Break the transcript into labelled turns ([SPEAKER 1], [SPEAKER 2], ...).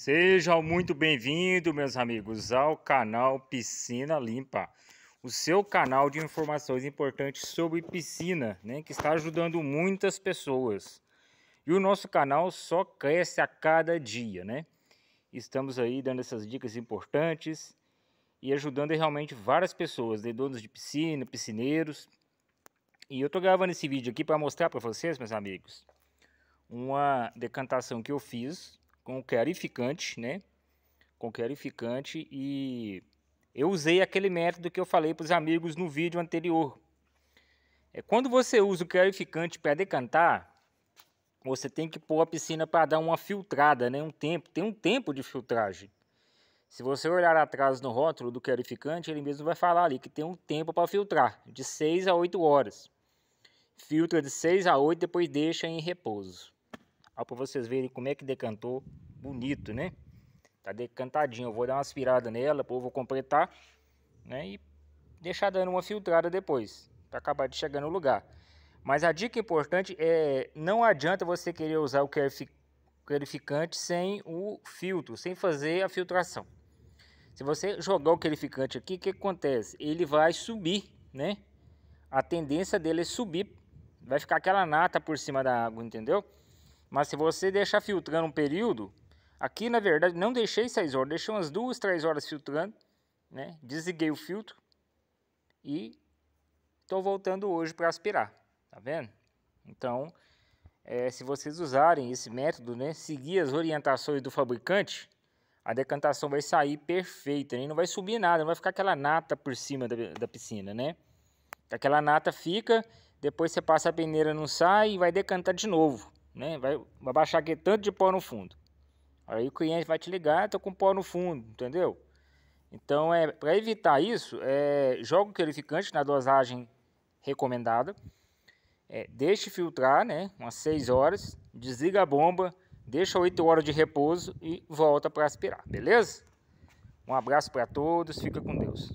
[SPEAKER 1] Sejam muito bem-vindos, meus amigos, ao canal Piscina Limpa, o seu canal de informações importantes sobre piscina, né, que está ajudando muitas pessoas. E o nosso canal só cresce a cada dia, né? Estamos aí dando essas dicas importantes e ajudando realmente várias pessoas, de né, donos de piscina, piscineiros. E eu tô gravando esse vídeo aqui para mostrar para vocês, meus amigos, uma decantação que eu fiz com clarificante, né? Com clarificante e eu usei aquele método que eu falei para os amigos no vídeo anterior. É quando você usa o clarificante para decantar, você tem que pôr a piscina para dar uma filtrada, né? Um tempo, tem um tempo de filtragem. Se você olhar atrás no rótulo do clarificante, ele mesmo vai falar ali que tem um tempo para filtrar, de 6 a 8 horas. Filtra de 6 a 8, depois deixa em repouso. Ó para vocês verem como é que decantou bonito, né? Tá decantadinho. Eu vou dar uma aspirada nela, eu vou completar, né? E deixar dando uma filtrada depois, para acabar de chegar no lugar. Mas a dica importante é, não adianta você querer usar o clarificante sem o filtro, sem fazer a filtração. Se você jogar o clarificante aqui, o que acontece? Ele vai subir, né? A tendência dele é subir, vai ficar aquela nata por cima da água, entendeu? Mas se você deixar filtrando um período, aqui na verdade não deixei 6 horas, deixei umas 2, 3 horas filtrando, né? Desliguei o filtro e estou voltando hoje para aspirar, tá vendo? Então, é, se vocês usarem esse método, né, seguir as orientações do fabricante, a decantação vai sair perfeita, né? não vai subir nada, não vai ficar aquela nata por cima da, da piscina, né? Aquela nata fica, depois você passa a peneira, não sai e vai decantar de novo né? Vai, baixar aqui tanto de pó no fundo. Aí o cliente vai te ligar, ah, tô com pó no fundo, entendeu? Então, é, para evitar isso, é, joga o clarificante na dosagem recomendada, é, deixe filtrar, né, umas 6 horas, desliga a bomba, deixa 8 horas de repouso e volta para aspirar, beleza? Um abraço para todos, fica com Deus.